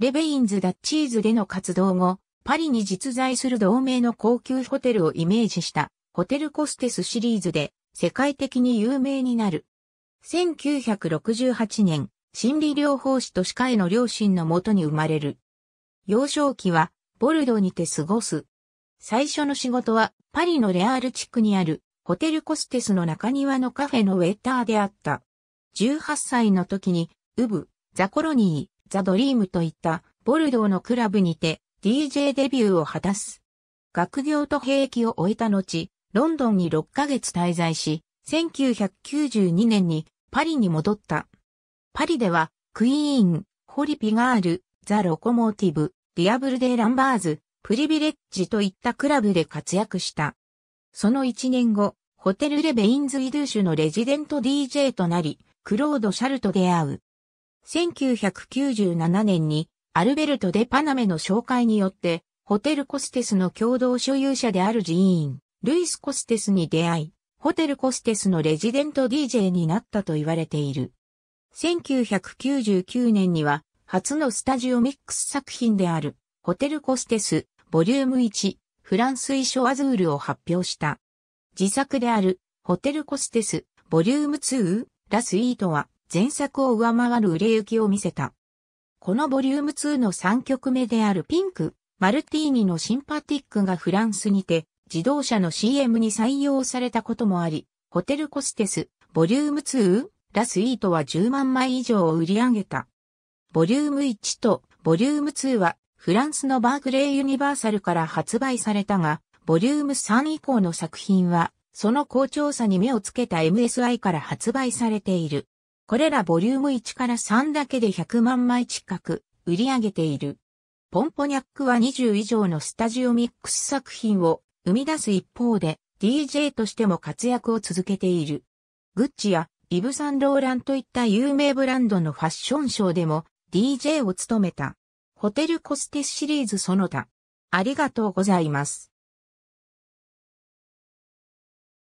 レベインズ・ダッチーズでの活動後、パリに実在する同盟の高級ホテルをイメージしたホテルコステスシリーズで世界的に有名になる。1968年、心理療法士と歯科医の両親のもとに生まれる。幼少期はボルドにて過ごす。最初の仕事はパリのレアール地区にあるホテルコステスの中庭のカフェのウェッターであった。18歳の時に、ウブ、ザコロニー、ザ・ドリームといったボルドーのクラブにて DJ デビューを果たす。学業と兵役を終えた後、ロンドンに6ヶ月滞在し、1992年にパリに戻った。パリでは、クイーン、ホリピガール、ザ・ロコモーティブ、ディアブル・デ・ランバーズ、プリビレッジといったクラブで活躍した。その1年後、ホテル・レ・ベインズ・イドゥーシュのレジデント DJ となり、クロード・シャルと出会う。1997年にアルベルト・デ・パナメの紹介によって、ホテル・コステスの共同所有者である寺院、ルイス・コステスに出会い、ホテル・コステスのレジデント DJ になったと言われている。1999年には、初のスタジオミックス作品である、ホテル・コステス、ボリューム1、フランス衣装アズールを発表した。自作である、ホテル・コステス、ボリューム2、ラ・スイートは、前作を上回る売れ行きを見せた。このボリューム2の3曲目であるピンク、マルティーニのシンパティックがフランスにて自動車の CM に採用されたこともあり、ホテルコステス、ボリューム2、ラスイートは10万枚以上を売り上げた。ボリューム1とボリューム2はフランスのバークレーユニバーサルから発売されたが、ボリューム3以降の作品は、その好調さに目をつけた MSI から発売されている。これらボリューム1から3だけで100万枚近く売り上げている。ポンポニャックは20以上のスタジオミックス作品を生み出す一方で DJ としても活躍を続けている。グッチやイブ・サンローランといった有名ブランドのファッションショーでも DJ を務めた。ホテルコステスシリーズその他。ありがとうございます。